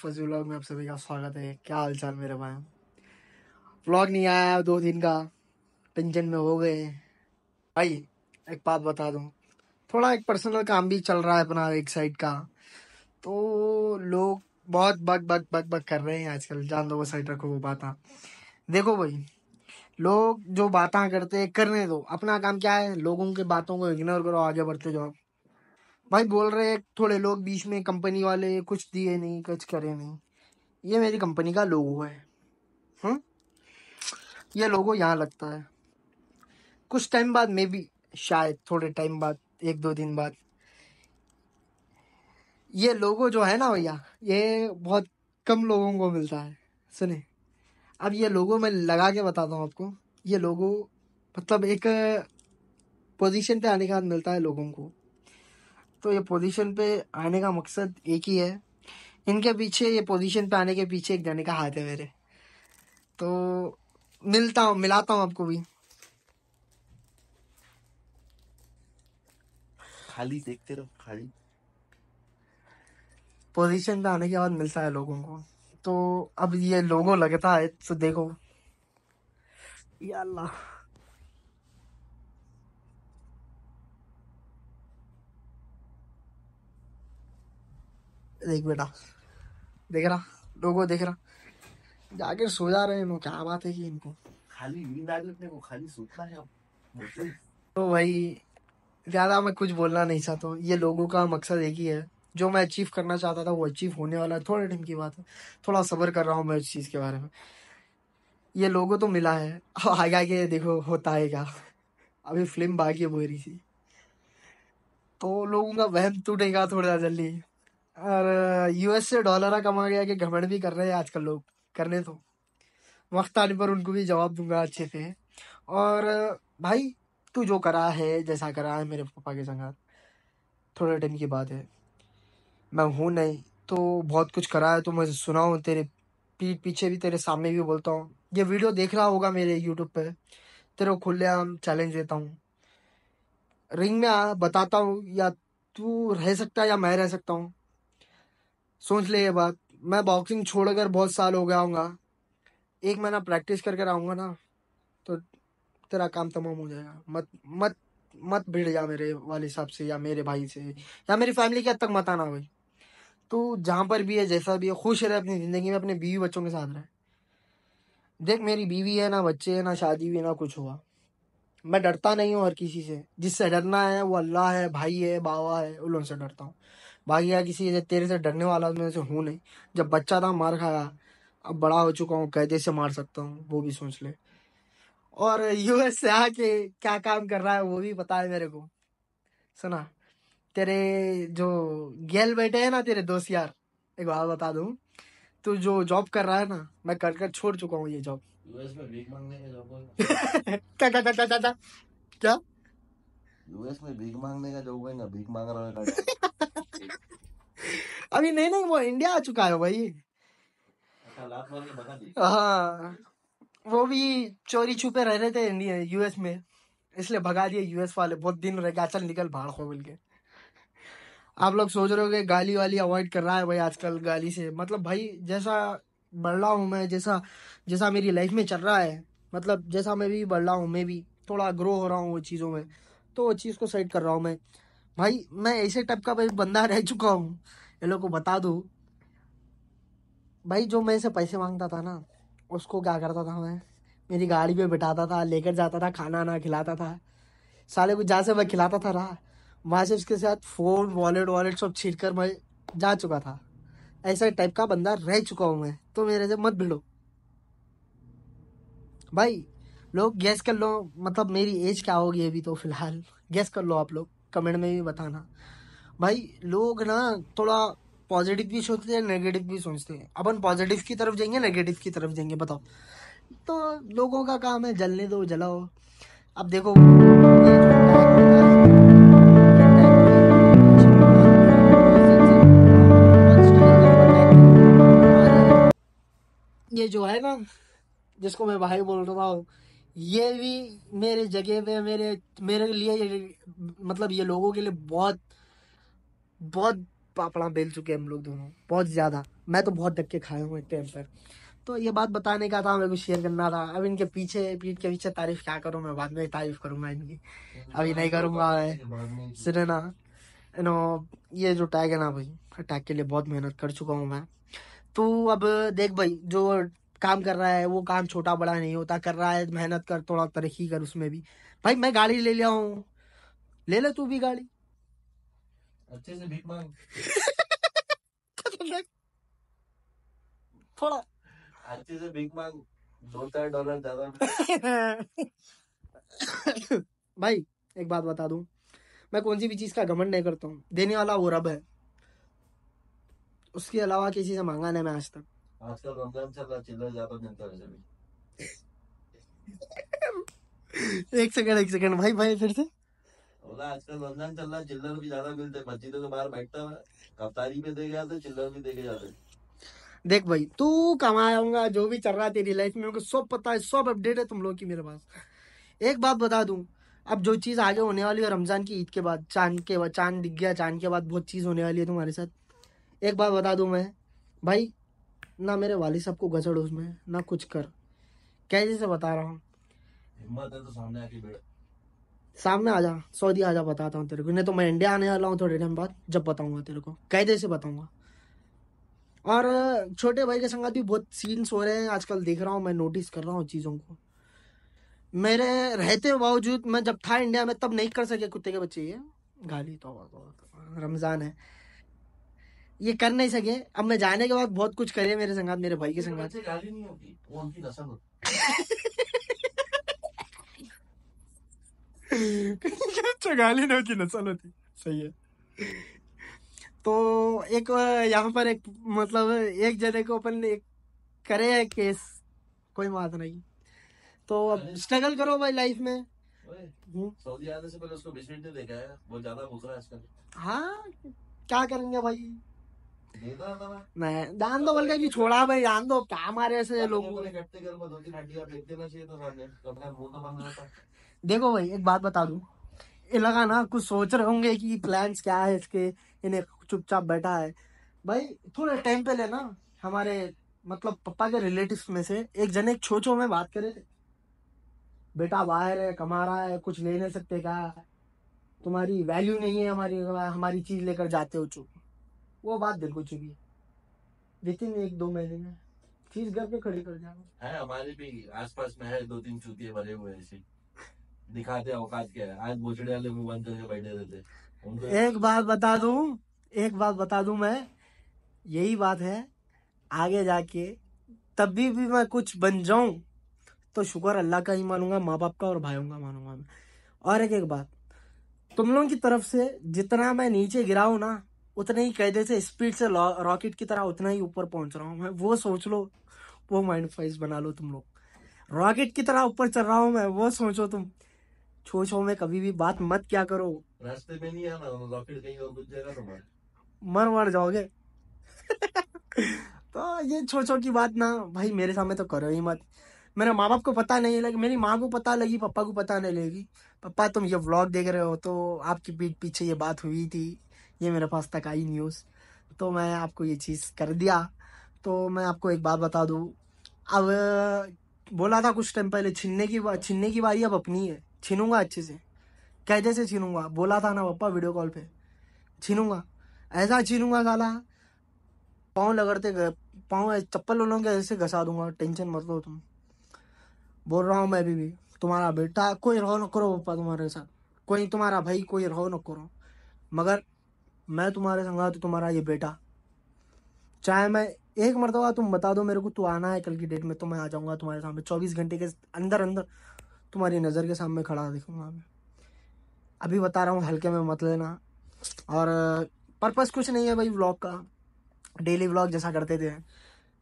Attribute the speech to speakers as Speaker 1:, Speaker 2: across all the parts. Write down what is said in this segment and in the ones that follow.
Speaker 1: First vlog में आप सभी का स्वागत है क्या हाल चाल मेरे भाई व्लॉग नहीं आया दो दिन का टेंशन में हो गए भाई एक बात बता दूँ थोड़ा एक पर्सनल काम भी चल रहा है अपना एक साइड का तो लोग बहुत बग बग बग बग कर रहे हैं आजकल जान दो वो साइड रखो वो बात हाँ। देखो भाई लोग जो बातें करते करने दो अपना काम क्या है लोगों के बातों को इग्नोर करो आगे बढ़ते जाओ भाई बोल रहे हैं थोड़े लोग बीच में कंपनी वाले कुछ दिए नहीं कुछ करे नहीं ये मेरी कंपनी का लोगो है हुँ? हम्म? ये लोगो यहाँ लगता है कुछ टाइम बाद मे भी शायद थोड़े टाइम बाद एक दो दिन बाद ये लोगो जो है ना भैया ये बहुत कम लोगों को मिलता है सुने अब ये लोगो मैं लगा के बताता हूँ आपको ये लोगो मतलब एक पोजीशन पे आने के बाद मिलता है लोगों को तो ये पोजीशन पे आने का मकसद एक ही है इनके पीछे ये पोजीशन पे आने के पीछे एक जाने का हाथ है मेरे तो मिलता हूँ मिलाता हूँ आपको भी खाली देखते रहो खाली पोजीशन पे आने के बाद मिलता है लोगों को तो अब ये लोगों लगता है तो देखो या अल्लाह देख बेटा देख रहा लोगों देख रहा जाके सो जा रहे हैं क्या बात है कि इनको खाली नींद आ को खाली सोचना है तो भाई ज़्यादा मैं कुछ बोलना नहीं चाहता हूँ ये लोगों का मकसद एक ही है जो मैं अचीव करना चाहता था वो अचीव होने वाला है थोड़े टाइम की बात है थोड़ा सब्र कर रहा हूँ मैं उस चीज़ के बारे में ये लोगों तो मिला है अब आगे आगे देखो होता है क्या अभी फिल्म बाकी है बोरी सी तो लोगों का वहम टूटेगा थोड़ा जल्दी और यूएस uh, से डॉलर कमा गया कि घमंड भी कर रहे हैं आजकल लोग करने तो वक्त आने पर उनको भी जवाब दूंगा अच्छे से और uh, भाई तू जो करा है जैसा करा है मेरे पापा के संग थोड़े टाइम की बात है मैं हूँ नहीं तो बहुत कुछ करा है तो मैं सुनाऊँ तेरे पीठ पीछे भी तेरे सामने भी बोलता हूँ ये वीडियो देख रहा होगा मेरे यूट्यूब पे तेरे को खुलेआम चैलेंज देता हूँ रिंग में आ बताता हूँ या तू रह सकता है या मैं रह सकता हूँ सोच ले ये बात मैं बॉक्सिंग छोड़कर बहुत साल हो गया हूँगा एक महीना प्रैक्टिस कर कर आऊँगा ना तो तेरा काम तमाम हो जाएगा मत मत मत भिड़ जा मेरे वाले साहब से या मेरे भाई से या मेरी फैमिली के हद तक मत आना भाई तू जहाँ पर भी है जैसा भी है खुश रहे अपनी ज़िंदगी में अपने बीवी बच्चों के साथ रहे देख मेरी बीवी है ना बच्चे है ना शादी हुई ना कुछ हुआ मैं डरता नहीं हूँ हर किसी से जिससे डरना है वो अल्लाह है भाई है बाबा है उन लोगों से डरता हूँ बाकी यार किसी से तेरे से डरने वाला मैं से हूँ नहीं जब बच्चा था मार खाया अब बड़ा हो चुका हूँ कैदे से मार सकता हूँ वो भी सोच ले और यूएस से आके क्या काम कर रहा है वो भी पता है मेरे को सुना तेरे जो गैल बैठे हैं ना तेरे दोस्त यार एक बात बता दूँ तो जो जॉब कर रहा है ना मैं कर कर छोड़ चुका हूँ ये जॉब यूएस में भीख मांगने का लोग क्या क्या क्या क्या क्या क्या यूएस में भीख मांगने का जॉब ना भीख मांग रहा है अभी नहीं नहीं वो इंडिया आ चुका है भाई अच्छा, हाँ वो भी चोरी छुपे रह रहे थे इंडिया यूएस में इसलिए भगा दिए यूएस वाले बहुत दिन रह गया चल निकल भाड़ खो बोल के आप लोग सोच रहे हो गाली वाली अवॉइड कर रहा है भाई आजकल गाली से मतलब भाई जैसा बढ़ रहा हूँ मैं जैसा जैसा मेरी लाइफ में चल रहा है मतलब जैसा मैं भी बढ़ रहा हूँ मैं भी थोड़ा ग्रो हो रहा हूँ वो चीज़ों में तो वो चीज़ को सेट कर रहा हूँ मैं भाई मैं ऐसे टाइप का भाई बंदा रह चुका हूँ ये लोग को बता दो भाई जो मैं से पैसे मांगता था ना उसको क्या करता था मैं मेरी गाड़ी पे बिठाता था लेकर जाता था खाना ना खिलाता था साले को जहाँ से मैं खिलाता था रहा वहाँ से उसके साथ फ़ोन वॉलेट वॉलेट सब छीन कर मैं जा चुका था ऐसा टाइप का बंदा रह चुका हूँ मैं तो मेरे से मत भिड़ो भाई लोग गैस कर लो मतलब मेरी एज क्या होगी अभी तो फिलहाल गैस कर लो आप लोग कमेंट में भी बताना भाई लोग ना थोड़ा पॉजिटिव भी सोचते हैं नेगेटिव भी सोचते हैं अपन पॉजिटिव की तरफ जाएंगे नेगेटिव की तरफ जाएंगे बताओ तो लोगों का काम है जलने दो जलाओ अब देखो ये जो है ना जिसको मैं भाई बोल रहा हूँ ये भी मेरे जगह पे मेरे मेरे लिए ये, मतलब ये लोगों के लिए बहुत बहुत पापड़ा बेल चुके हैं हम लोग दोनों बहुत ज़्यादा मैं तो बहुत धक्के खाए हूँ एक टाइम पर तो ये बात बताने का था मेरे को शेयर करना था अब इनके पीछे पीठ के पीछे तारीफ क्या करूँ मैं बाद में तारीफ करूँगा इनकी अभी नहीं करूँगा सुने ना नो ये जो टैग है ना भाई टैग के लिए बहुत मेहनत कर चुका हूँ मैं तू अब देख भाई जो काम कर रहा है वो काम छोटा बड़ा नहीं होता कर रहा है मेहनत कर थोड़ा तरक्की कर उसमें भी भाई मैं गाड़ी ले लिया हूँ ले ले तू भी गाड़ी अच्छे से भीख मांग थोड़ा अच्छे से भीख मांग दो चार डॉलर ज्यादा भाई एक बात बता दूं मैं कौन सी भी चीज का घमंड नहीं करता हूँ देने वाला वो रब है उसके अलावा किसी से मांगा नहीं मैं आज तक आजकल रमजान चल रहा चिल्ला ज्यादा दिन है सभी एक सेकंड एक सेकंड भाई भाई फिर से बोला आजकल रमजान चल रहा चिल्लर भी ज्यादा मिलते मस्जिदों के बाहर बैठता है कफ्तारी में देखे जाते चिल्लर भी देखे जाते देख भाई तू कमाऊंगा जो भी चल रहा है तेरी लाइफ में सब पता है सब अपडेट है तुम लोग की मेरे पास एक बात बता दूं अब जो चीज़ आगे होने वाली है रमज़ान की ईद के बाद चांद के बाद चांद दिख गया चांद के बाद बहुत चीज़ होने वाली है तुम्हारे साथ एक बात बता दूँ मैं भाई ना मेरे वाली साहब को गचड़ उसमें ना कुछ कर कैसे से बता रहा हूँ हिम्मत है तो सामने आके सामने आ जा सऊदी आ जा बताता हूँ तेरे को नहीं तो मैं इंडिया आने वाला हूँ थोड़े टाइम बाद जब बताऊँगा तेरे को कैदे से बताऊँगा और छोटे भाई के संगत भी बहुत सीन्स हो रहे हैं आजकल देख रहा हूँ मैं नोटिस कर रहा हूँ चीज़ों को मेरे रहते बावजूद मैं जब था इंडिया में तब नहीं कर सके कुत्ते के बच्चे ये गाली तो रमज़ान है ये कर नहीं सके अब मैं जाने के बाद बहुत कुछ करे मेरे संगात मेरे भाई के संगात गाली नहीं होती अच्छा, नस्ल होती सही है तो एक यहाँ पर एक मतलब एक जने को अपन एक करे है केस कोई बात नहीं तो अब स्ट्रगल करो भाई लाइफ में हम्म। सऊदी आने से पहले उसको देखा है बहुत ज्यादा भूख रहा है आजकल हाँ क्या करेंगे भाई नहीं जान दो तो बल्कि अभी छोड़ा भाई जान दो तो क्या मारे ऐसे लोग तो देखो भाई एक बात बता दू ये लगा ना कुछ सोच रहे होंगे कि प्लान्स क्या है इसके इन्हें चुपचाप बैठा है भाई थोड़े टाइम पे लेना हमारे मतलब पप्पा के रिलेटिव में से एक जने एक छोचो में बात करे थे बेटा बाहर है कमा रहा है कुछ ले नहीं सकते क्या तुम्हारी वैल्यू नहीं है हमारी हमारी चीज लेकर जाते हो चुप वो बात दिल को चुकी विद इन एक दो महीने में फीस घर पे खड़ी कर जाना है हमारे भी आसपास में है दो तीन चूतिए भरे हुए ऐसे दिखाते औकात क्या है आज बोचड़े वाले मुंह बंद करके बैठे रहते एक बात बता दू एक बात बता दू मैं यही बात है आगे जाके तभी भी मैं कुछ बन जाऊं तो शुक्र अल्लाह का ही मानूंगा माँ बाप का और भाइयों का मानूंगा मैं और एक एक बात तुम लोगों की तरफ से जितना मैं नीचे गिरा हूं ना उतने ही कहते से स्पीड से रॉकेट की तरह उतना ही ऊपर पहुंच रहा हूँ मैं वो सोच लो वो माइंड फ्रेश बना लो तुम लोग रॉकेट की तरह ऊपर चल रहा हूँ मैं वो सोचो तुम छो छो में कभी भी बात मत क्या करो रास्ते में नहीं आना रॉकेट कहीं और जाएगा मर मर जाओगे तो ये छो की बात ना भाई मेरे सामने तो करो ही मत मेरे माँ बाप को पता नहीं लगी मेरी माँ को पता लगी पापा को पता नहीं लगी पापा तुम ये व्लॉग देख रहे हो तो आपकी पीठ पीछे ये बात हुई थी ये मेरे पास तक आई न्यूज़ तो मैं आपको ये चीज़ कर दिया तो मैं आपको एक बात बता दूँ अब बोला था कुछ टाइम पहले छीनने की छीनने की बारी अब अपनी है छीनूंगा अच्छे से कैसे से छीनूंगा बोला था ना पप्पा वीडियो कॉल पे छीनूंगा ऐसा छीनूंगा साला पाँव लगड़ते पाँव चप्पल वालों के ऐसे घसा दूंगा टेंशन मत लो तुम बोल रहा हूँ मैं अभी भी तुम्हारा बेटा कोई रहो न करो पप्पा तुम्हारे साथ कोई तुम्हारा भाई कोई रहो न करो मगर मैं तुम्हारे संगा तो तुम्हारा ये बेटा चाहे मैं एक मरतबा तुम बता दो मेरे को तू आना है कल की डेट में तो मैं आ जाऊँगा तुम्हारे सामने चौबीस घंटे के अंदर अंदर तुम्हारी नज़र के सामने खड़ा दिखूँगा मैं अभी बता रहा हूँ हल्के में मत लेना और पर्पज़ कुछ नहीं है भाई व्लॉग का डेली व्लॉग जैसा करते थे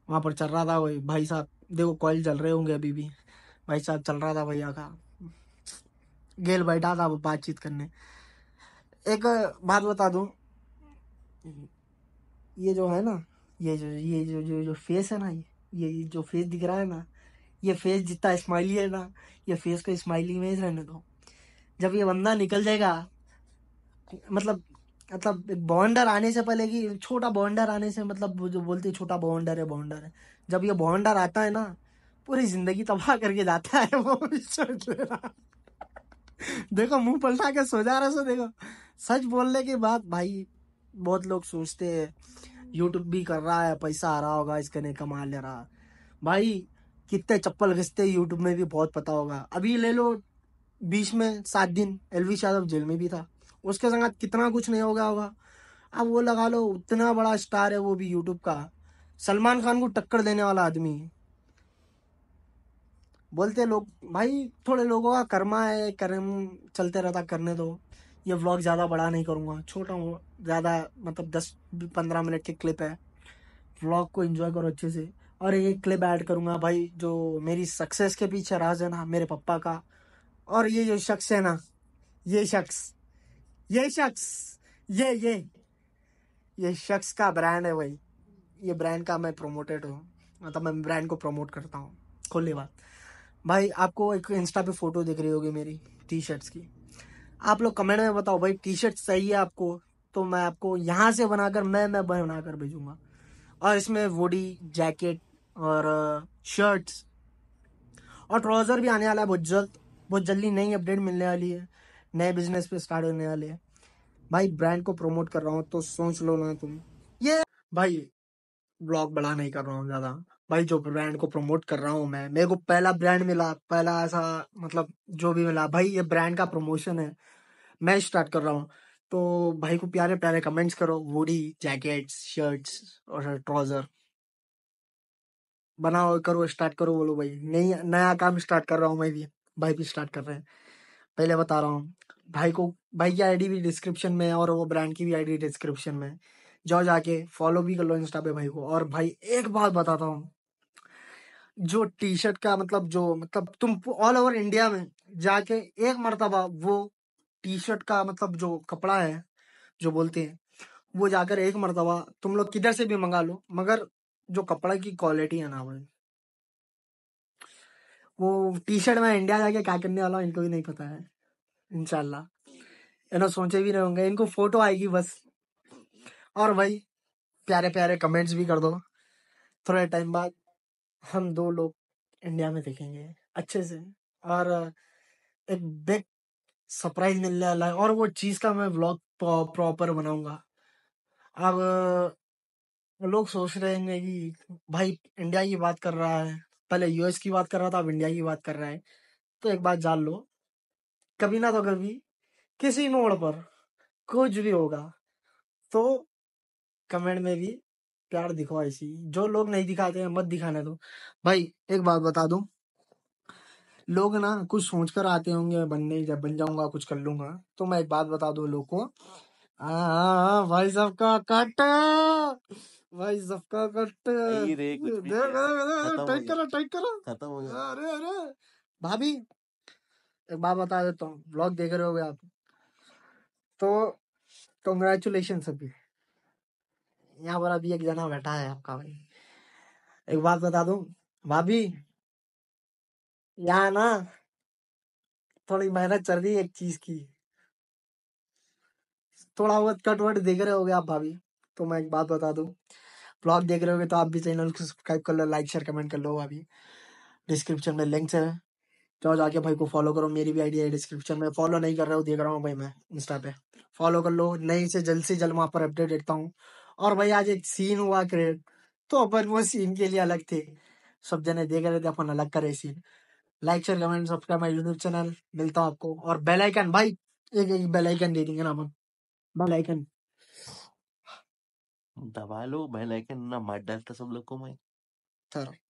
Speaker 1: वहाँ पर चल रहा था वही भाई साहब देखो कॉल चल रहे होंगे अभी भी भाई साहब चल रहा था भैया का गेल बैठा था वो बातचीत करने एक बात बता दूँ हम्म। ये जो है ना ये जो ये जो जो जो फेस है ना ये ये जो फेस दिख रहा है ना ये फेस जितना स्माइली है ना ये फेस को स्माइली में ही रहने दो जब ये बंदा निकल जाएगा मतलब मतलब बाउंडर आने से पहले कि छोटा बाउंडर आने से मतलब जो बोलते छोटा बाउंडर है बाउंडर है जब ये बाउंडर आता है ना पूरी जिंदगी तबाह करके जाता है वो देखो मुंह पलटा के सो जा रहा सो देखो सच बोलने के बाद भाई बहुत लोग सोचते हैं यूट्यूब भी कर रहा है पैसा आ रहा होगा इसके नहीं कमा ले रहा भाई कितने चप्पल घिसते यूट्यूब में भी बहुत पता होगा अभी ले लो बीच में सात दिन एलवी यादव जेल में भी था उसके संगत कितना कुछ नहीं हो गया होगा अब वो लगा लो उतना बड़ा स्टार है वो भी यूट्यूब का सलमान खान को टक्कर देने वाला आदमी है बोलते लोग भाई थोड़े लोगों का कर्मा है कर्म चलते रहता करने दो ये व्लॉग ज़्यादा बड़ा नहीं करूँगा छोटा ज़्यादा मतलब दस पंद्रह मिनट के क्लिप है व्लॉग को इन्जॉय करो अच्छे से और ये क्लिप ऐड करूँगा भाई जो मेरी सक्सेस के पीछे राज है ना मेरे पप्पा का और ये जो शख्स है ना ये शख्स ये शख्स ये ये ये शख्स का ब्रांड है भाई ये ब्रांड का मैं प्रोमोटेड हूँ मतलब मैं ब्रांड को प्रमोट करता हूँ खुली बात भाई आपको एक इंस्टा पे फ़ोटो दिख रही होगी मेरी टी शर्ट्स की आप लोग कमेंट में बताओ भाई टी शर्ट चाहिए आपको तो मैं आपको यहाँ से बनाकर मैं मैं बनाकर भेजूंगा और इसमें वोडी जैकेट और शर्ट्स और ट्राउज़र भी आने वाला है बहुत जल्द बहुत जल्दी नई अपडेट मिलने वाली है नए बिजनेस पे स्टार्ट होने वाले हैं भाई ब्रांड को प्रमोट कर रहा हूँ तो सोच लो ना तुम ये भाई ब्लॉग बड़ा नहीं कर रहा हूँ ज़्यादा भाई जो ब्रांड को प्रमोट कर रहा हूँ मैं मेरे को पहला ब्रांड मिला पहला ऐसा मतलब जो भी मिला भाई ये ब्रांड का प्रमोशन है मैं स्टार्ट कर रहा हूँ तो भाई को प्यारे प्यारे कमेंट्स करो वूडी जैकेट्स शर्ट्स और ट्राउजर बनाओ करो स्टार्ट करो बोलो भाई नई नया काम स्टार्ट कर रहा हूँ मैं भी भाई भी स्टार्ट कर रहे हैं पहले बता रहा हूँ भाई को भाई की आईडी भी डिस्क्रिप्शन में है और वो ब्रांड की भी आईडी डिस्क्रिप्शन में जाओ जाके फॉलो भी कर लो इंस्टा पे भाई को और भाई एक बात बताता हूँ जो टी शर्ट का मतलब जो मतलब तुम ऑल ओवर इंडिया में जाके एक मरतबा वो टी शर्ट का मतलब जो कपड़ा है जो बोलते हैं वो जाकर एक मरतबा तुम लोग किधर से भी मंगा लो मगर जो कपड़ा की क्वालिटी है ना वो वो टी शर्ट मैं इंडिया जाके क्या करने वाला हूँ इनको भी नहीं पता है इनशाला इन्होंने सोचे भी नहीं होंगे इनको फोटो आएगी बस और भाई प्यारे प्यारे कमेंट्स भी कर दो थोड़े टाइम बाद हम दो लोग इंडिया में देखेंगे अच्छे से और एक बिग सरप्राइज मिलने वाला है और वो चीज़ का मैं व्लॉग प्रॉपर बनाऊंगा अब लोग सोच रहे हैं कि भाई इंडिया की बात कर रहा है पहले यूएस की बात कर रहा था अब इंडिया की बात कर रहा है तो एक बात जान लो कभी ना तो कभी किसी मोड़ पर कुछ भी होगा तो कमेंट में भी प्यार दिखाओ ऐसी जो लोग नहीं दिखाते हैं मत दिखाने दो भाई एक बात बता दू लोग ना कुछ सोच कर आते होंगे बनने जब बन जाऊंगा कुछ कर लूंगा तो मैं एक बात बता दू लोग को भाई साहब का कट भाई सबका कट टाइट करो टाइट करो खत्म हो गया अरे अरे भाभी एक बात बता देता हूँ ब्लॉग देख रहे हो आप तो कंग्रेचुलेशन सभी यहाँ पर अभी एक जना बैठा है आपका भाई एक बात बता दू भाभी यहाँ ना थोड़ी मेहनत चल रही है एक चीज की थोड़ा बहुत कट वट देख रहे गए आप भाभी तो मैं एक बात बता दू ब्लॉग देख रहे हो तो आप भी चैनल को सब्सक्राइब कर लो लाइक शेयर कमेंट कर लो भाभी डिस्क्रिप्शन में लिंक है जाओ तो जाके भाई को फॉलो करो मेरी भी आइडिया है डिस्क्रिप्शन में फॉलो नहीं कर रहा हूँ देख रहा हूँ भाई मैं इंस्टा पे फॉलो कर लो नई से जल्द से जल्द वहाँ पर अपडेट देखता हूँ और भाई आज एक सीन हुआ क्रिएट तो अपन वो सीन के लिए अलग थे सब जने देख रहे थे अपन अलग करे सीन like share comment subscribe my YouTube channel मिलता हूँ आपको और बेल आइकन भाई एक एक बेल आइकन दे देंगे ना हम बेल आइकन दबा लो बेल आइकन ना मार डालता सब लोग को मैं चलो